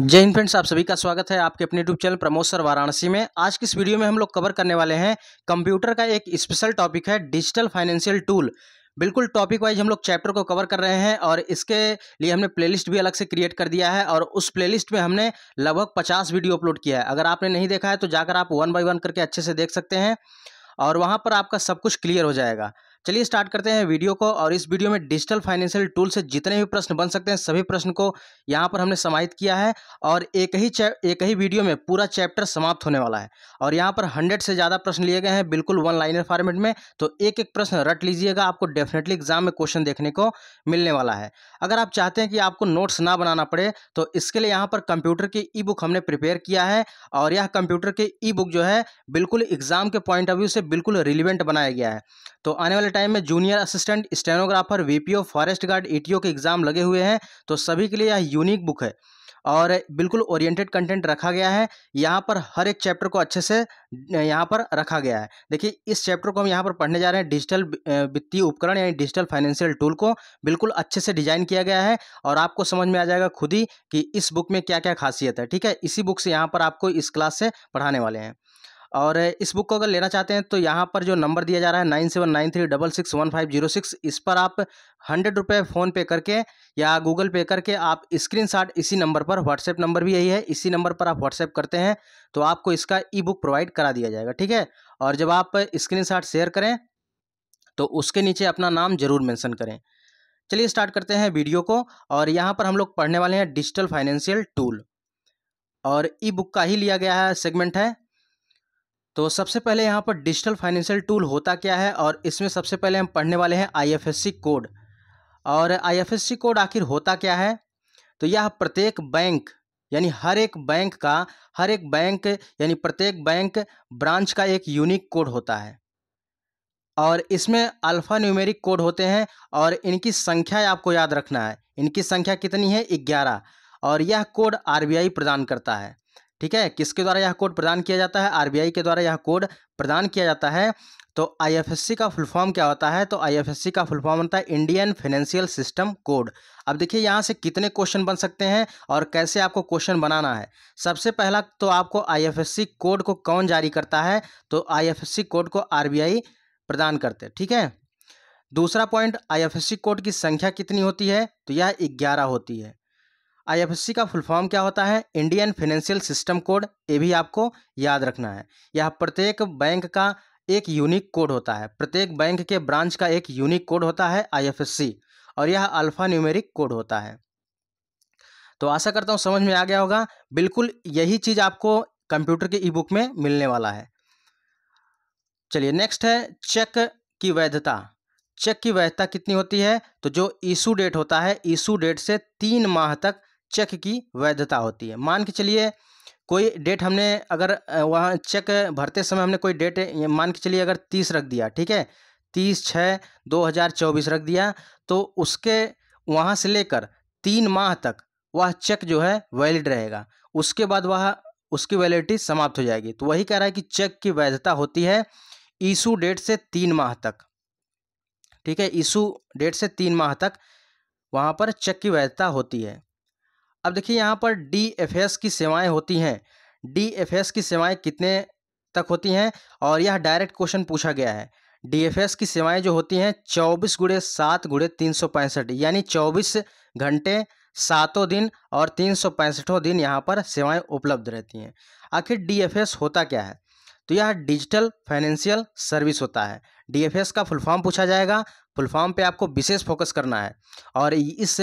जय हिंद फ्रेंड्स आप सभी का स्वागत है आपके अपने YouTube channel Pramod sir Varanasi में आज की इस वीडियो में हम लोग कवर करने वाले हैं कंप्यूटर का एक स्पेशल टॉपिक है डिजिटल फाइनेंशियल टूल बिल्कुल टॉपिक वाइज हम लोग चैप्टर को कवर कर रहे हैं और इसके लिए हमने प्लेलिस्ट भी अलग से क्रिएट कर दिया है और उस प्लेलिस्ट में हमने लगभग पचास वीडियो अपलोड किया है अगर आपने नहीं देखा है तो जाकर आप वन बाई वन करके अच्छे से देख सकते हैं और वहाँ पर आपका सब कुछ क्लियर हो जाएगा चलिए स्टार्ट करते हैं वीडियो को और इस वीडियो में डिजिटल फाइनेंशियल टूल से जितने भी प्रश्न बन सकते हैं सभी प्रश्न को यहाँ पर हमने समाहित किया है और एक ही एक ही वीडियो में पूरा चैप्टर समाप्त होने वाला है और यहाँ पर हंड्रेड से ज़्यादा प्रश्न लिए गए हैं बिल्कुल वन लाइनर फॉर्मेट में तो एक एक प्रश्न रट लीजिएगा आपको डेफिनेटली एग्जाम में क्वेश्चन देखने को मिलने वाला है अगर आप चाहते हैं कि आपको नोट्स ना बनाना पड़े तो इसके लिए यहाँ पर कंप्यूटर की ई बुक हमने प्रिपेयर किया है और यह कंप्यूटर की ई बुक जो है बिल्कुल एग्जाम के पॉइंट ऑफ व्यू से बिल्कुल रिलिवेंट बनाया गया है तो आने वाले टाइम में junior assistant stenographer VPO forest guard ETO के एग्ज़ाम लगे हुए हैं तो सभी के लिए यह यूनिक बुक है और बिल्कुल ओरिएंटेड कंटेंट रखा गया है यहाँ पर हर एक चैप्टर को अच्छे से यहाँ पर रखा गया है देखिए इस चैप्टर को हम यहाँ पर पढ़ने जा रहे हैं डिजिटल वित्तीय उपकरण यानी डिजिटल फाइनेंशियल टूल को बिल्कुल अच्छे से डिजाइन किया गया है और आपको समझ में आ जाएगा खुद ही कि इस बुक में क्या क्या खासियत है ठीक है इसी बुक से यहाँ पर आपको इस क्लास से पढ़ाने वाले हैं और इस बुक को अगर लेना चाहते हैं तो यहाँ पर जो नंबर दिया जा रहा है nine seven nine three double six one five zero six इस पर आप हंड्रेड रुपये फ़ोनपे करके या गूगल पे करके आप स्क्रीनशॉट इसी नंबर पर व्हाट्सएप नंबर भी यही है इसी नंबर पर आप व्हाट्सएप करते हैं तो आपको इसका ई बुक प्रोवाइड करा दिया जाएगा ठीक है और जब आप शॉट शेयर करें तो उसके नीचे अपना नाम जरूर मैंसन करें चलिए स्टार्ट करते हैं वीडियो को और यहाँ पर हम लोग पढ़ने वाले हैं डिजिटल फाइनेंशियल टूल और ई बुक का ही लिया गया है सेगमेंट है तो सबसे पहले यहाँ पर डिजिटल फाइनेंशियल टूल होता क्या है और इसमें सबसे पहले हम पढ़ने वाले हैं आईएफएससी कोड और आईएफएससी कोड आखिर होता क्या है तो यह प्रत्येक बैंक यानी हर एक बैंक का हर एक बैंक यानी प्रत्येक बैंक ब्रांच का एक यूनिक कोड होता है और इसमें अल्फ़ा न्यूमेरिक कोड होते हैं और इनकी संख्या आपको याद रखना है इनकी संख्या कितनी है ग्यारह और यह कोड आरबीआई प्रदान करता है ठीक है किसके द्वारा यह कोड प्रदान किया जाता है आरबीआई के द्वारा यह कोड प्रदान किया जाता है तो आईएफएससी का फुल फॉर्म क्या होता है तो आईएफएससी का फुल फॉर्म होता है इंडियन फाइनेंशियल सिस्टम कोड अब देखिए यहाँ से कितने क्वेश्चन बन सकते हैं और कैसे आपको क्वेश्चन बनाना है सबसे पहला तो आपको आई कोड को कौन जारी करता है तो आई कोड को आर प्रदान करते हैं ठीक है दूसरा पॉइंट आईएफएससी कोड की संख्या कितनी होती है तो यह ग्यारह होती है आईएफएससी का फुल फॉर्म क्या होता है इंडियन फाइनेंशियल सिस्टम कोड ये भी आपको याद रखना है यह प्रत्येक बैंक का एक यूनिक कोड होता है प्रत्येक बैंक के ब्रांच का एक यूनिक कोड होता है आईएफएससी और यह अल्फा न्यूमेरिक कोड होता है तो आशा करता हूँ समझ में आ गया होगा बिल्कुल यही चीज़ आपको कंप्यूटर के ई बुक में मिलने वाला है चलिए नेक्स्ट है चेक की वैधता चेक की वैधता कितनी होती है तो जो ईशू डेट होता है ईशू डेट से तीन माह तक चेक की वैधता होती है मान के चलिए कोई डेट हमने अगर वहाँ चेक भरते समय हमने कोई डेट मान के चलिए अगर तीस रख दिया ठीक है तीस छः दो हज़ार चौबीस रख दिया तो उसके वहाँ से लेकर तीन माह तक वह चेक जो है वैलिड रहेगा उसके बाद वह उसकी वैलिडिटी समाप्त हो जाएगी तो वही कह रहा है कि चेक की वैधता होती है ईशू डेट से तीन माह तक ठीक है ईशू डेट से तीन माह तक वहाँ पर चेक की वैधता होती है अब देखिए यहाँ पर डी एफ एस की सेवाएं होती हैं डी एफ एस की सेवाएं कितने तक होती हैं और यह डायरेक्ट क्वेश्चन पूछा गया है डी एफ एस की सेवाएं जो होती हैं चौबीस गुड़े सात गुड़े तीन सौ पैंसठ यानी चौबीस घंटे सातों दिन और तीन सौ पैंसठों दिन यहाँ पर सेवाएं उपलब्ध रहती हैं आखिर डी एफ एस होता क्या है तो यह डिजिटल फाइनेंशियल सर्विस होता है डीएफएस का फुल फॉर्म पूछा जाएगा फुल फॉर्म पे आपको विशेष फोकस करना है और इस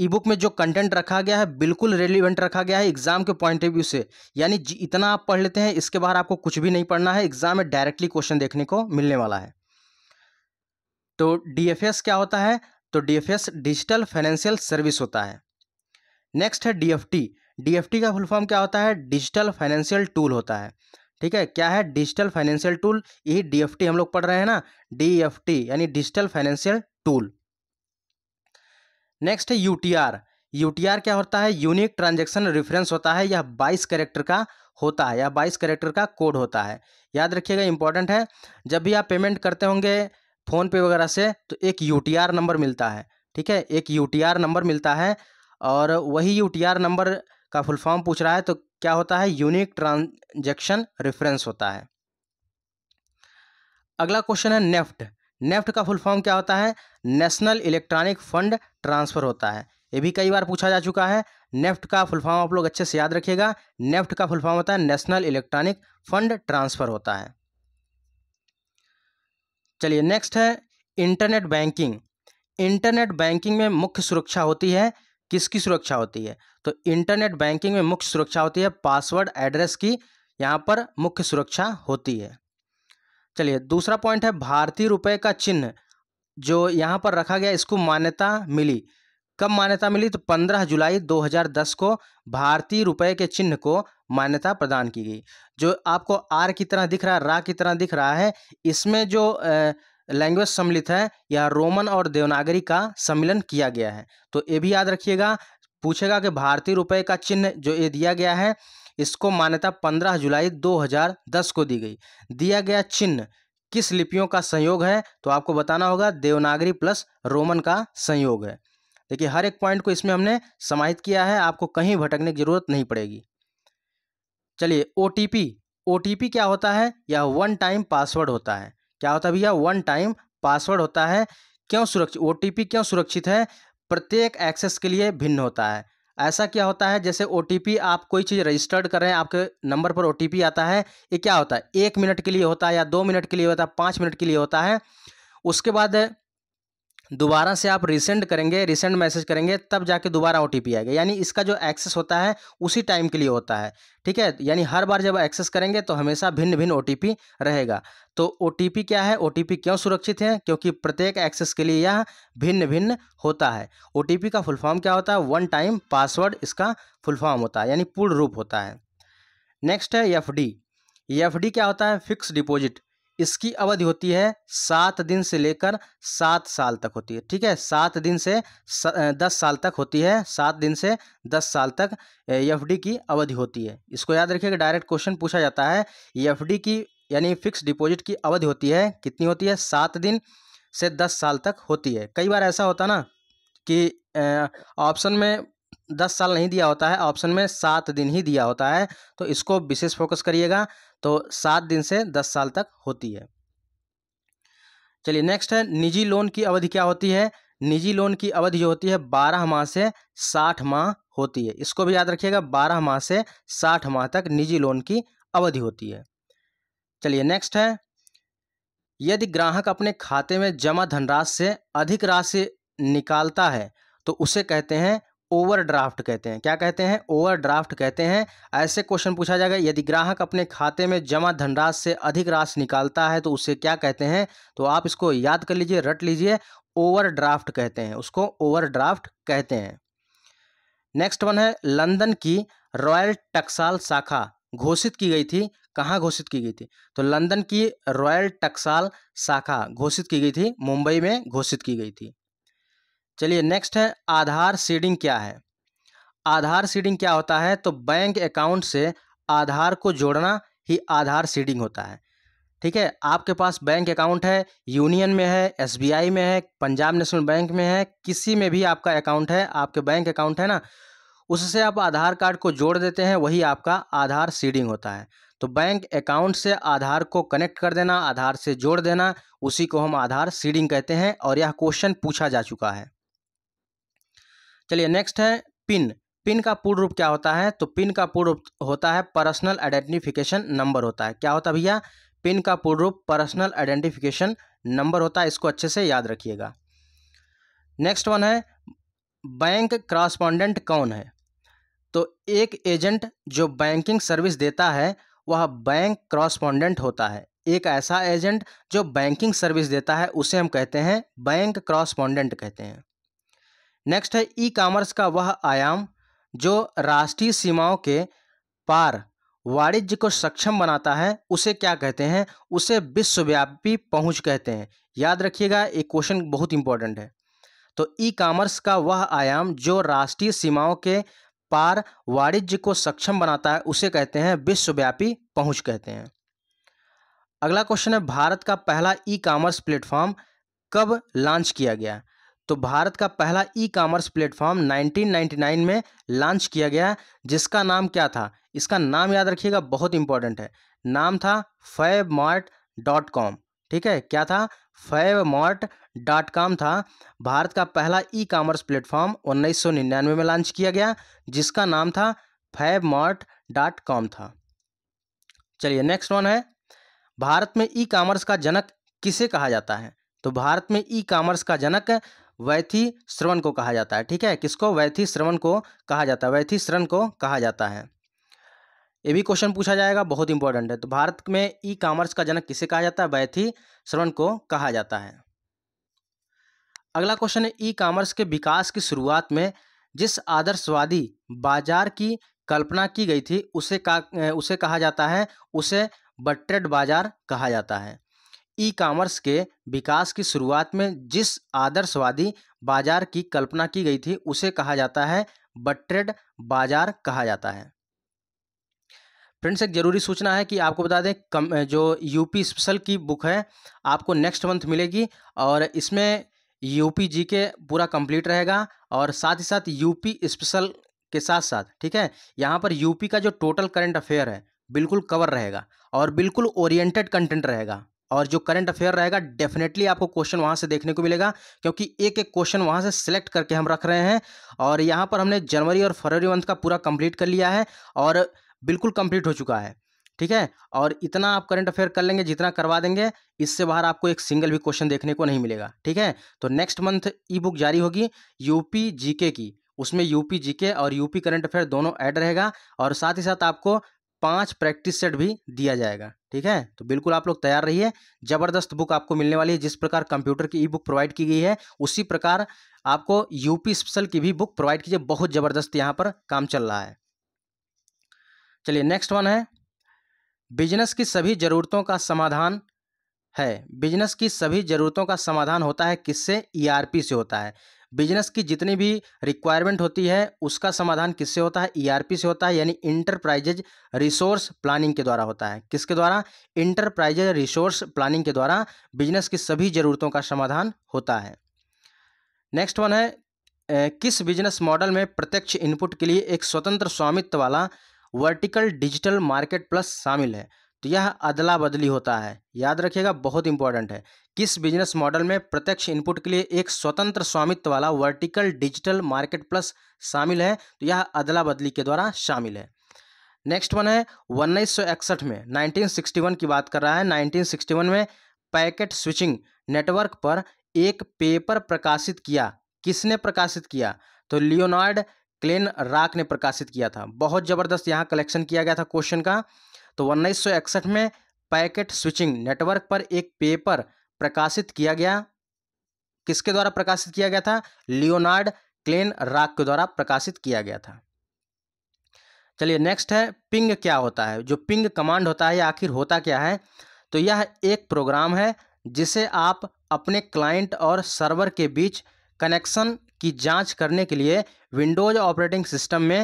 ई बुक में जो कंटेंट रखा गया है बिल्कुल रेलिवेंट रखा गया है एग्जाम के पॉइंट ऑफ व्यू से यानी इतना आप पढ़ लेते हैं इसके बाहर आपको कुछ भी नहीं पढ़ना है एग्जाम में डायरेक्टली क्वेश्चन देखने को मिलने वाला है तो डीएफएस क्या होता है तो डीएफएस डिजिटल फाइनेंशियल सर्विस होता है नेक्स्ट है डीएफटी डीएफटी का फुल फॉर्म क्या होता है डिजिटल फाइनेंशियल टूल होता है ठीक है क्या है डिजिटल फाइनेंशियल टूल यही डीएफटी हम लोग पढ़ रहे हैं ना डीएफटी यानी डिजिटल फाइनेंशियल टूल नेक्स्ट है यूटीआर यूटीआर क्या होता है यूनिक ट्रांजेक्शन रेफरेंस होता है यह बाईस करेक्टर का होता है या बाईस करेक्टर का कोड होता है याद रखिएगा इंपॉर्टेंट है जब भी आप पेमेंट करते होंगे फोन पे वगैरह से तो एक यूटीआर नंबर मिलता है ठीक है एक यूटीआर नंबर मिलता है और वही यूटीआर नंबर का फुल फॉर्म पूछ रहा है तो क्या होता है यूनिक ट्रांजेक्शन रेफरेंस होता है अगला क्वेश्चन है नेफ्ट नेफ्ट का फुल फॉर्म क्या होता है नेशनल इलेक्ट्रॉनिक फंड ट्रांसफ़र होता है ये भी कई बार पूछा जा चुका है नेफ्ट का फुल फॉर्म आप लोग अच्छे से याद रखिएगा नेफ्ट का फुल फॉर्म होता है नेशनल इलेक्ट्रॉनिक फंड ट्रांसफ़र होता है चलिए नेक्स्ट है इंटरनेट बैंकिंग इंटरनेट बैंकिंग में मुख्य सुरक्षा होती है किसकी सुरक्षा होती है तो इंटरनेट बैंकिंग में मुख्य सुरक्षा होती है पासवर्ड एड्रेस की यहाँ पर मुख्य सुरक्षा होती है चलिए दूसरा पॉइंट है भारतीय रुपए का चिन्ह जो यहाँ पर रखा गया इसको मान्यता मिली कब मान्यता मिली तो 15 जुलाई 2010 को भारतीय रुपए के चिन्ह को मान्यता प्रदान की गई जो आपको आर की तरह दिख रहा है रा की तरह दिख रहा है इसमें जो लैंग्वेज सम्मिलित है या रोमन और देवनागरी का सम्मिलन किया गया है तो ये भी याद रखिएगा पूछेगा कि भारतीय रुपए का चिन्ह जो ये दिया गया है इसको मान्यता 15 जुलाई 2010 को दी गई दिया गया चिन्ह किस लिपियों का संयोग है तो आपको बताना होगा देवनागरी प्लस रोमन का संयोग है देखिए हर एक पॉइंट को इसमें हमने समाहित किया है आपको कहीं भटकने की ज़रूरत नहीं पड़ेगी चलिए O T P O T P क्या होता है यह वन टाइम पासवर्ड होता है क्या होता है भैया वन टाइम पासवर्ड होता है क्यों सुरक्षित ओ क्यों सुरक्षित है प्रत्येक एक्सेस के लिए भिन्न होता है ऐसा क्या होता है जैसे ओ आप कोई चीज़ रजिस्टर्ड कर रहे हैं आपके नंबर पर ओ आता है ये क्या होता है एक मिनट के लिए होता है या दो मिनट के लिए होता है पाँच मिनट के लिए होता है उसके बाद दोबारा से आप रिसेंड करेंगे रिसेंड मैसेज करेंगे तब जाके दोबारा ओ आएगा यानी इसका जो एक्सेस होता है उसी टाइम के लिए होता है ठीक है यानी हर बार जब एक्सेस करेंगे तो हमेशा भिन्न भिन्न ओ रहेगा तो ओ क्या है ओ क्यों सुरक्षित है क्योंकि प्रत्येक एक्सेस के लिए यह भिन्न भिन्न होता है ओ का फुल फॉर्म क्या होता है वन टाइम पासवर्ड इसका फुल फॉर्म होता है यानी पूर्ण रूप होता है नेक्स्ट है एफ डी क्या होता है फिक्स डिपोजिट इसकी अवधि होती है सात दिन से लेकर सात साल तक होती है ठीक है सात दिन से दस साल तक होती है सात दिन से दस साल तक एफ e की अवधि होती है इसको याद रखिएगा डायरेक्ट क्वेश्चन पूछा जाता है एफ e की यानी फिक्स डिपॉजिट की अवधि होती है कितनी होती है सात दिन से दस साल तक होती है कई बार ऐसा होता ना कि ऑप्शन में दस साल नहीं दिया होता है ऑप्शन में सात दिन ही दिया होता है तो इसको विशेष फोकस करिएगा तो सात दिन से दस साल तक होती है चलिए नेक्स्ट है निजी लोन की अवधि क्या होती है निजी लोन की अवधि जो होती है बारह माह से साठ माह होती है इसको भी याद रखिएगा बारह माह से साठ माह तक निजी लोन की अवधि होती है चलिए नेक्स्ट है यदि ग्राहक अपने खाते में जमा धनराशि से अधिक राशि निकालता है तो उसे कहते हैं ओवरड्राफ्ट कहते हैं क्या कहते हैं ओवरड्राफ्ट कहते हैं ऐसे क्वेश्चन पूछा जाएगा यदि ग्राहक अपने खाते में जमा धनराशि से अधिक राशि निकालता है तो उसे क्या कहते हैं तो आप इसको याद कर लीजिए रट लीजिए ओवरड्राफ्ट कहते हैं उसको ओवरड्राफ्ट कहते हैं नेक्स्ट वन है लंदन की रॉयल टक्साल शाखा घोषित की गई थी कहाँ घोषित की गई थी तो लंदन की रॉयल टक्साल शाखा घोषित की गई थी मुंबई में घोषित की गई थी चलिए नेक्स्ट है आधार सीडिंग क्या है आधार सीडिंग क्या होता है तो बैंक अकाउंट से आधार को जोड़ना ही आधार सीडिंग होता है ठीक है आपके पास बैंक अकाउंट है यूनियन में है एसबीआई में है पंजाब नेशनल बैंक में है किसी में भी आपका अकाउंट है आपके बैंक अकाउंट है ना उससे आप आधार कार्ड को जोड़ देते हैं वही आपका आधार सीडिंग होता है तो बैंक अकाउंट से आधार को कनेक्ट कर देना आधार से जोड़ देना उसी को हम आधार सीडिंग कहते हैं और यह क्वेश्चन पूछा जा चुका है चलिए नेक्स्ट है पिन पिन का पूर्ण रूप क्या होता है तो पिन का पूर्ण रूप होता है पर्सनल आइडेंटिफिकेशन नंबर होता है क्या होता है भैया पिन का पूर्ण रूप पर्सनल आइडेंटिफिकेशन नंबर होता है इसको अच्छे से याद रखिएगा नेक्स्ट वन है बैंक क्रॉस्पॉन्डेंट कौन है तो एक एजेंट जो बैंकिंग सर्विस देता है वह बैंक क्रॉस्पॉन्डेंट होता है एक ऐसा एजेंट जो बैंकिंग सर्विस देता है उसे हम कहते हैं बैंक क्रॉस्पॉन्डेंट कहते हैं नेक्स्ट है ई कॉमर्स का वह आयाम जो राष्ट्रीय सीमाओं के पार वाणिज्य को सक्षम बनाता है उसे क्या कहते हैं उसे विश्वव्यापी पहुंच कहते हैं याद रखिएगा एक क्वेश्चन बहुत इंपॉर्टेंट है तो ई कॉमर्स का वह आयाम जो राष्ट्रीय सीमाओं के पार वाणिज्य को सक्षम बनाता है उसे कहते हैं विश्वव्यापी पहुंच कहते हैं अगला क्वेश्चन है भारत का पहला ई कॉमर्स प्लेटफॉर्म कब लॉन्च किया गया तो भारत का पहला ई कॉमर्स प्लेटफॉर्म 1999 में लॉन्च किया गया जिसका नाम क्या था इसका नाम याद रखिएगा बहुत इंपॉर्टेंट है नाम था फैब मार्ट कॉम ठीक है क्या था फैब डॉट कॉम था भारत का पहला ई कॉमर्स प्लेटफॉर्म उन्नीस में लॉन्च किया गया जिसका नाम था फैब मार्ट डॉट कॉम था चलिए नेक्स्ट वन है भारत में ई कॉमर्स का जनक किसे कहा जाता है तो भारत में ई कॉमर्स का जनक वैथी श्रवण को कहा जाता है ठीक है किसको वैथी श्रवण को कहा जाता है वैथी श्रवण को कहा जाता है ये भी क्वेश्चन पूछा जाएगा बहुत इंपॉर्टेंट है तो भारत में ई कॉमर्स का जनक किसे कहा जाता है वैथी श्रवण को कहा जाता है अगला क्वेश्चन है ई कॉमर्स के विकास की शुरुआत में जिस आदर्शवादी बाजार की कल्पना की गई थी उसे का उसे कहा जाता है उसे बट्रेड बाजार कहा जाता है ई कॉमर्स के विकास की शुरुआत में जिस आदर्शवादी बाजार की कल्पना की गई थी उसे कहा जाता है बट्रेड बाजार कहा जाता है फ्रेंड्स एक ज़रूरी सूचना है कि आपको बता दें कम जो यूपी स्पेशल की बुक है आपको नेक्स्ट मंथ मिलेगी और इसमें यूपी जी के पूरा कंप्लीट रहेगा और साथ ही साथ यूपी स्पेशल के साथ साथ ठीक है यहाँ पर यूपी का जो टोटल करंट अफेयर है बिल्कुल कवर रहेगा और बिल्कुल ओरिएंटेड कंटेंट रहेगा और जो करंट अफेयर रहेगा डेफिनेटली आपको क्वेश्चन वहाँ से देखने को मिलेगा क्योंकि एक एक क्वेश्चन वहाँ से सिलेक्ट करके हम रख रहे हैं और यहाँ पर हमने जनवरी और फरवरी मंथ का पूरा कंप्लीट कर लिया है और बिल्कुल कंप्लीट हो चुका है ठीक है और इतना आप करंट अफेयर कर लेंगे जितना करवा देंगे इससे बाहर आपको एक सिंगल भी क्वेश्चन देखने को नहीं मिलेगा ठीक है तो नेक्स्ट मंथ ई बुक जारी होगी यूपी जीके की उसमें यूपी जीके और यूपी करंट अफेयर दोनों ऐड रहेगा और साथ ही साथ आपको पांच प्रैक्टिस सेट भी दिया जाएगा ठीक है तो बिल्कुल आप लोग तैयार रहिए ज़बरदस्त बुक आपको मिलने वाली है जिस प्रकार कंप्यूटर की ई बुक प्रोवाइड की गई है उसी प्रकार आपको यूपी स्पेशल की भी बुक प्रोवाइड कीजिए बहुत ज़बरदस्त यहाँ पर काम चल रहा है चलिए नेक्स्ट वन है बिजनेस की सभी ज़रूरतों का समाधान है बिजनेस की सभी ज़रूरतों का समाधान होता है किससे ईआरपी से होता है बिजनेस की जितनी भी रिक्वायरमेंट होती है उसका समाधान किससे होता है ईआरपी e से होता है यानी इंटरप्राइजेज रिसोर्स प्लानिंग के द्वारा होता है किसके द्वारा इंटरप्राइजेज रिसोर्स प्लानिंग के द्वारा बिजनेस की सभी ज़रूरतों का समाधान होता है नेक्स्ट वन है किस बिजनेस मॉडल में प्रत्यक्ष इनपुट के लिए एक स्वतंत्र स्वामित्व वाला वर्टिकल डिजिटल मार्केट प्लस शामिल है तो यह अदला बदली होता है याद रखिएगा बहुत इंपॉर्टेंट है किस बिजनेस मॉडल में प्रत्यक्ष इनपुट के लिए एक स्वतंत्र स्वामित्व वाला वर्टिकल डिजिटल मार्केट प्लस शामिल है तो यह अदला बदली के द्वारा शामिल है नेक्स्ट वन है उन्नीस में 1961 की बात कर रहा है 1961 में पैकेट स्विचिंग नेटवर्क पर एक पेपर प्रकाशित किया किसने प्रकाशित किया तो लियोनार्ड क्लेन राक ने प्रकाशित किया था बहुत ज़बरदस्त यहाँ कलेक्शन किया गया था क्वेश्चन का तो उन्नीस में पैकेट स्विचिंग नेटवर्क पर एक पेपर प्रकाशित किया गया किसके द्वारा प्रकाशित किया गया था लियोनार्ड क्लेन राक के द्वारा प्रकाशित किया गया था चलिए नेक्स्ट है पिंग क्या होता है जो पिंग कमांड होता है आखिर होता क्या है तो यह एक प्रोग्राम है जिसे आप अपने क्लाइंट और सर्वर के बीच कनेक्शन की जांच करने के लिए विंडोज ऑपरेटिंग सिस्टम में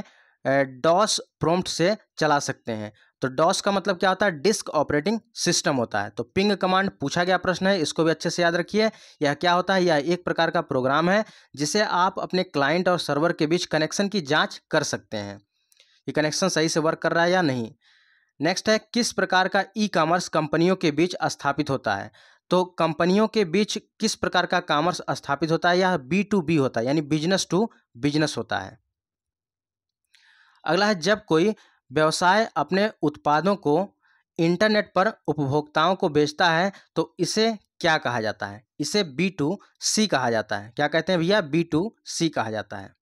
डॉस प्रोम्प्ट से चला सकते हैं तो डॉस का मतलब क्या होता है डिस्क ऑपरेटिंग सिस्टम होता है तो पिंग कमांड पूछा गया प्रश्न है इसको भी अच्छे से याद रखिए यह क्या होता है यह एक प्रकार का प्रोग्राम है जिसे आप अपने क्लाइंट और सर्वर के बीच कनेक्शन की जांच कर सकते हैं कि कनेक्शन सही से वर्क कर रहा है या नहीं नेक्स्ट है किस प्रकार का ई कॉमर्स कंपनियों के बीच स्थापित होता है तो कंपनियों के बीच किस प्रकार का कामर्स स्थापित होता है यह बी टू बी होता है यानी बिजनेस टू बिजनेस होता है अगला है जब कोई व्यवसाय अपने उत्पादों को इंटरनेट पर उपभोक्ताओं को बेचता है तो इसे क्या कहा जाता है इसे बी टू सी कहा जाता है क्या कहते हैं भैया बी टू सी कहा जाता है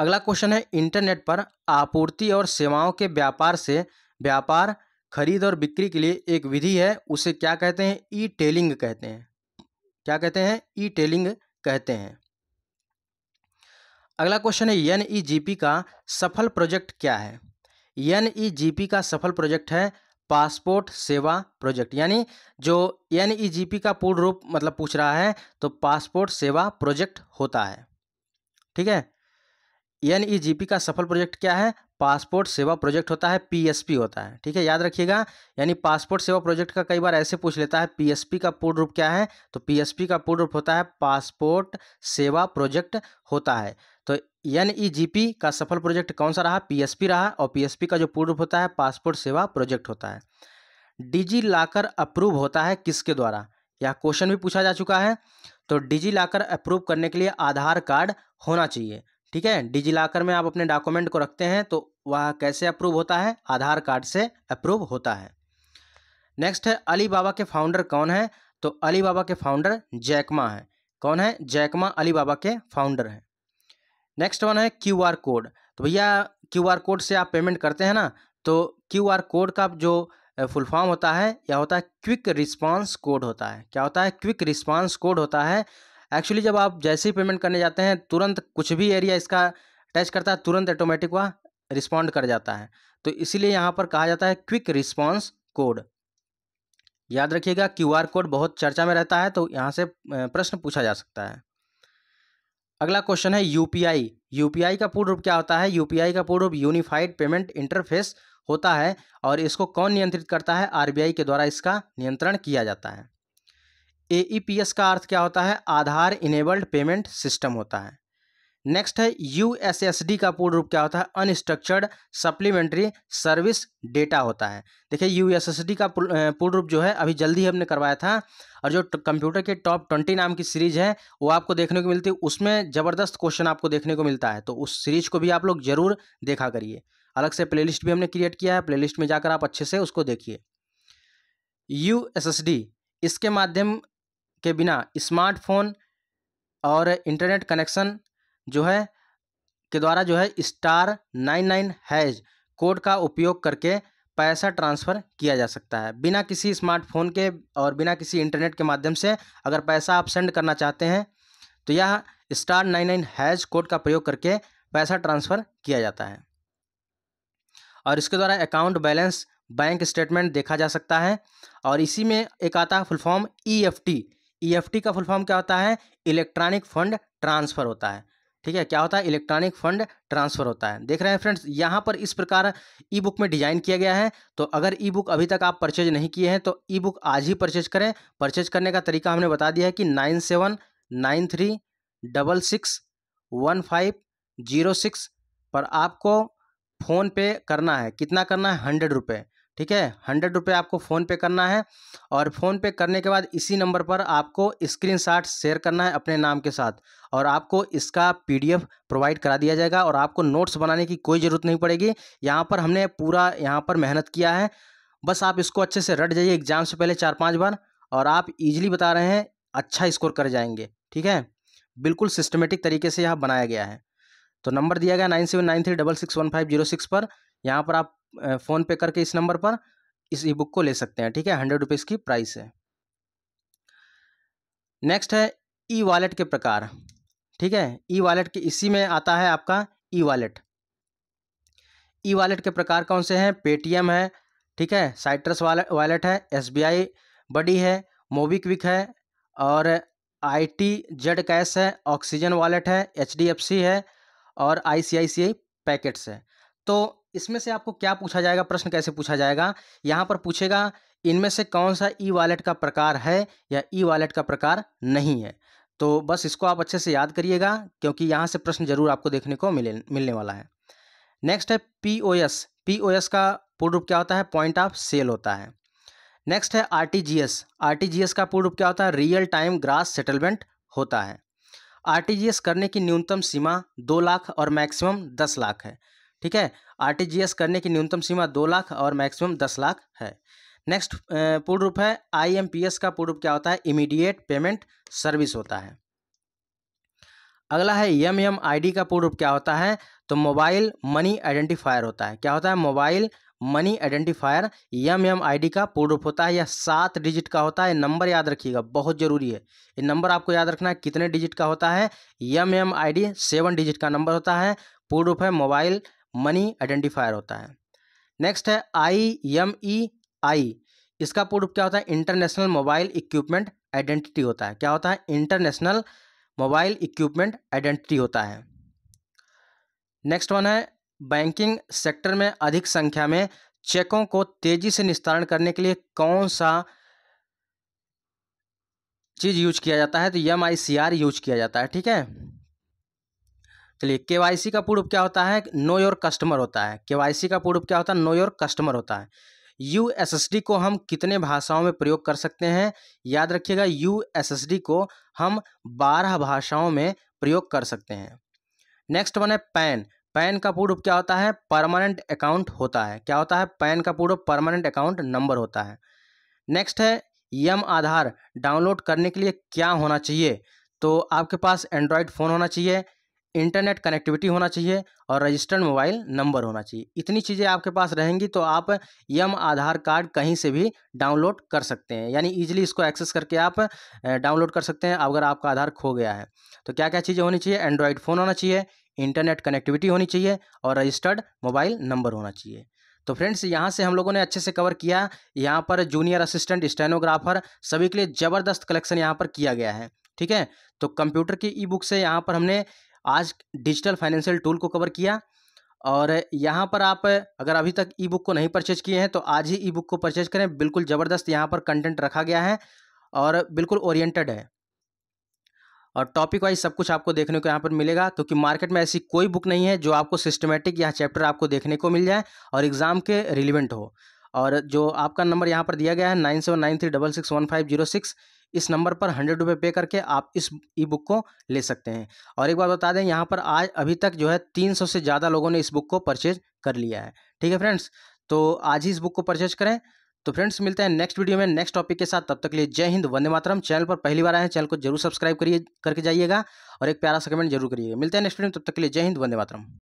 अगला क्वेश्चन है इंटरनेट पर आपूर्ति और सेवाओं के व्यापार से व्यापार खरीद और बिक्री के लिए एक विधि है उसे क्या कहते हैं ई टेलिंग कहते हैं क्या कहते हैं ई टेलिंग कहते हैं अगला क्वेश्चन है एन ई जी पी का सफल प्रोजेक्ट क्या है एन ई जी पी का सफल प्रोजेक्ट है पासपोर्ट सेवा प्रोजेक्ट यानी जो एन ई जी पी का पूर्ण रूप मतलब पूछ रहा है तो पासपोर्ट सेवा प्रोजेक्ट होता है ठीक है एन ई जी पी का सफल प्रोजेक्ट क्या है पासपोर्ट सेवा प्रोजेक्ट होता है पीएसपी होता है ठीक है याद रखिएगा यानी पासपोर्ट सेवा प्रोजेक्ट का कई बार ऐसे पूछ लेता है पीएसपी का पूर्ण रूप क्या है तो पीएसपी का पूर्ण रूप होता है पासपोर्ट सेवा प्रोजेक्ट होता है तो एन ई जी पी का सफल प्रोजेक्ट कौन सा रहा पीएसपी रहा और पीएसपी का जो पूर्ण रूप होता है पासपोर्ट सेवा प्रोजेक्ट होता है डिजी लॉकर अप्रूव होता है किसके द्वारा यह क्वेश्चन भी पूछा जा चुका है तो डिजी लॉकर अप्रूव करने के लिए आधार कार्ड होना चाहिए ठीक है डिजी लॉकर में आप अपने डॉक्यूमेंट को रखते हैं तो वह कैसे अप्रूव होता है आधार कार्ड से अप्रूव होता है नेक्स्ट है अली बाबा के फाउंडर कौन है तो अली बाबा के फाउंडर जैकमा है कौन है जैकमा अली बाबा के फाउंडर है नेक्स्ट वन है क्यू आर कोड तो भैया क्यू आर कोड से आप पेमेंट करते हैं ना तो क्यू आर कोड का जो फुल फॉर्म होता है या होता है क्विक रिस्पांस कोड होता है क्या होता है क्विक रिस्पांस कोड होता है एक्चुअली जब आप जैसे ही पेमेंट करने जाते हैं तुरंत कुछ भी एरिया इसका टच करता है तुरंत ऑटोमेटिक वह रिस्पॉन्ड कर जाता है तो इसीलिए यहाँ पर कहा जाता है क्विक रिस्पॉन्स कोड याद रखिएगा क्यूआर कोड बहुत चर्चा में रहता है तो यहाँ से प्रश्न पूछा जा सकता है अगला क्वेश्चन है यूपीआई यूपीआई का पूर्ण रूप क्या होता है यूपीआई का पूर्ण रूप यूनिफाइड पेमेंट इंटरफेस होता है और इसको कौन नियंत्रित करता है आरबीआई के द्वारा इसका नियंत्रण किया जाता है ए e का अर्थ क्या होता है आधार इनेबल्ड पेमेंट सिस्टम होता है नेक्स्ट है यूएसएसडी का पूर्ण रूप क्या होता है अनस्ट्रक्चर्ड सप्लीमेंट्री सर्विस डेटा होता है देखिए यूएसएसडी का पूर्ण रूप जो है अभी जल्दी हमने करवाया था और जो कंप्यूटर के टॉप ट्वेंटी नाम की सीरीज है वो आपको देखने को मिलती है उसमें ज़बरदस्त क्वेश्चन आपको देखने को मिलता है तो उस सीरीज को भी आप लोग जरूर देखा करिए अलग से प्लेलिस्ट भी हमने क्रिएट किया है प्लेलिस्ट में जाकर आप अच्छे से उसको देखिए यू इसके माध्यम के बिना स्मार्टफोन और इंटरनेट कनेक्शन जो है के द्वारा जो है star nine nine hash code का उपयोग करके पैसा ट्रांसफ़र किया जा सकता है बिना किसी स्मार्टफोन के और बिना किसी इंटरनेट के माध्यम से अगर पैसा आप सेंड करना चाहते हैं तो यह star nine nine hash code का प्रयोग करके पैसा ट्रांसफ़र किया जाता है और इसके द्वारा अकाउंट बैलेंस बैंक स्टेटमेंट देखा जा सकता है और इसी में एक आता है full form E F T E e का फुल फॉर्म क्या होता है इलेक्ट्रॉनिक फंड ट्रांसफ़र होता है ठीक है क्या होता है इलेक्ट्रॉनिक फंड ट्रांसफ़र होता है देख रहे हैं फ्रेंड्स यहाँ पर इस प्रकार ई बुक में डिज़ाइन किया गया है तो अगर ई बुक अभी तक आप परचेज नहीं किए हैं तो ई बुक आज ही परचेज करें परचेज करने का तरीका हमने बता दिया है कि nine seven nine three double six one five zero six पर आपको फ़ोन पे करना है कितना करना है हंड्रेड रुपये ठीक है हंड्रेड रुपये आपको फ़ोनपे करना है और फ़ोनपे करने के बाद इसी नंबर पर आपको स्क्रीनशॉट शेयर करना है अपने नाम के साथ और आपको इसका पीडीएफ प्रोवाइड करा दिया जाएगा और आपको नोट्स बनाने की कोई ज़रूरत नहीं पड़ेगी यहाँ पर हमने पूरा यहाँ पर मेहनत किया है बस आप इसको अच्छे से रट जाइए एग्ज़ाम से पहले चार पाँच बार और आप ईजिली बता रहे हैं अच्छा स्कोर कर जाएंगे ठीक है बिल्कुल सिस्टमेटिक तरीके से यहाँ बनाया गया है तो नंबर दिया गया nine seven nine three double six one five zero six पर यहाँ पर आप फ़ोन पे करके इस नंबर पर इस ई बुक को ले सकते हैं ठीक है हंड्रेड रुपीज़ की प्राइस है नेक्स्ट है ई वॉलेट के प्रकार ठीक है ई वॉलेट के इसी में आता है आपका ई वॉलेट ई वॉलेट के प्रकार कौन से हैं पेटीएम है ठीक है साइट्रस वॉलेट है एस बी आई बडी है मोबीक्विक है और आई टी जेड कैश है ऑक्सीजन वॉलेट है एच डी एफ सी है और आई सी आई सी आई पैकेट्स है तो इसमें से आपको क्या पूछा जाएगा प्रश्न कैसे पूछा जाएगा यहाँ पर पूछेगा इनमें से कौन सा ई वॉलेट का प्रकार है या ई वॉलेट का प्रकार नहीं है तो बस इसको आप अच्छे से याद करिएगा क्योंकि यहाँ से प्रश्न जरूर आपको देखने को मिले मिलने वाला है नेक्स्ट है P O S P O S का पूर्ण रूप क्या होता है पॉइंट ऑफ सेल होता है नेक्स्ट है R T G S R T G S का पूर्ण रूप क्या होता है रियल टाइम ग्रास सेटलमेंट होता है आर टी जी एस करने की न्यूनतम सीमा दो लाख और मैक्सिमम दस लाख है ठीक है आरटीजीएस करने की न्यूनतम सीमा दो लाख और मैक्सिमम दस लाख है नेक्स्ट पूर्ण रूप है आईएमपीएस का पूर्ण रूप क्या होता है इमीडिएट पेमेंट सर्विस होता है अगला है एम एम का पूर्ण रूप क्या होता है तो मोबाइल मनी आइडेंटिफायर होता है क्या होता है mobile money identifier M M I D का पूर्ण रूप होता है यह सात डिजिट का होता है नंबर याद रखिएगा बहुत ज़रूरी है ये नंबर आपको याद रखना है कितने डिजिट का होता है एम एम सेवन डिजिट का नंबर होता है पूर्ण रूप है मोबाइल मनी आइडेंटिफायर होता है नेक्स्ट है आई एम ई आई इसका पूर्व क्या होता है इंटरनेशनल मोबाइल इक्विपमेंट आइडेंटिटी होता है क्या होता है इंटरनेशनल मोबाइल इक्विपमेंट आइडेंटिटी होता है नेक्स्ट वन है बैंकिंग सेक्टर में अधिक संख्या में चेकों को तेजी से निस्तारण करने के लिए कौन सा चीज़ यूज किया जाता है तो M I C R use किया जाता है ठीक है चलिए के का पूर्व क्या होता है नो योर कस्टमर होता है के का पूर्व क्या होता है नो योर कस्टमर होता है यू को हम कितने भाषाओं में प्रयोग कर सकते हैं याद रखिएगा यू को हम बारह भाषाओं में प्रयोग कर सकते हैं नेक्स्ट वन है पैन पैन का पूर्व क्या होता है परमानेंट अकाउंट होता है क्या होता है पैन का पूर्व परमानेंट अकाउंट नंबर होता है नेक्स्ट है यम आधार डाउनलोड करने के लिए क्या होना चाहिए तो आपके पास एंड्रॉयड फ़ोन होना चाहिए इंटरनेट कनेक्टिविटी होना चाहिए और रजिस्टर्ड मोबाइल नंबर होना चाहिए इतनी चीज़ें आपके पास रहेंगी तो आप यम आधार कार्ड कहीं से भी डाउनलोड कर सकते हैं यानी ईजिली इसको एक्सेस करके आप डाउनलोड कर सकते हैं अगर आपका आधार खो गया है तो क्या क्या चीज़ें होनी चाहिए एंड्रॉयड फ़ोन होना चाहिए इंटरनेट कनेक्टिविटी होनी चाहिए और रजिस्टर्ड मोबाइल नंबर होना चाहिए तो फ्रेंड्स यहाँ से हम लोगों ने अच्छे से कवर किया यहाँ पर जूनियर असिस्टेंट स्टेनोग्राफर सभी के लिए ज़बरदस्त कलेक्शन यहाँ पर किया गया है ठीक है तो कंप्यूटर की ई बुक से यहाँ पर हमने आज डिजिटल फाइनेंशियल टूल को कवर किया और यहाँ पर आप अगर अभी तक ई बुक को नहीं परचेज किए हैं तो आज ही ई बुक को परचेज करें बिल्कुल ज़बरदस्त यहाँ पर कंटेंट रखा गया है और बिल्कुल ओरिएंटेड है और टॉपिक वाइज सब कुछ आपको देखने को यहाँ पर मिलेगा क्योंकि मार्केट में ऐसी कोई बुक नहीं है जो आपको सिस्टमेटिक यहाँ चैप्टर आपको देखने को मिल जाए और एग्ज़ाम के रिलिवेंट हो और जो आपका नंबर यहाँ पर दिया गया है nine seven nine three double six one five zero six इस नंबर पर हंड्रेड रुपये पे करके आप इस ई बुक को ले सकते हैं और एक बार बता दें यहाँ पर आज अभी तक जो है तीन सौ से ज़्यादा लोगों ने इस बुक को परचेज कर लिया है ठीक है फ्रेंड्स तो आज ही इस बुक को परचेज करें तो फ्रेंड्स मिलते हैं नेक्स्ट वीडियो में नेक्स्ट टॉपिक के साथ तब तक लिए जय हिंद वंदे मातरम चैनल पर पहली बार आए हैं चैनल को जरूर सब्सक्राइब करिए करके जाइएगा और एक प्यारा सा कमेंट जरूर करिएगा मिलते हैं नेक्स्ट वीडियो में तब तक के लिए जय हिंद वंदे मातरम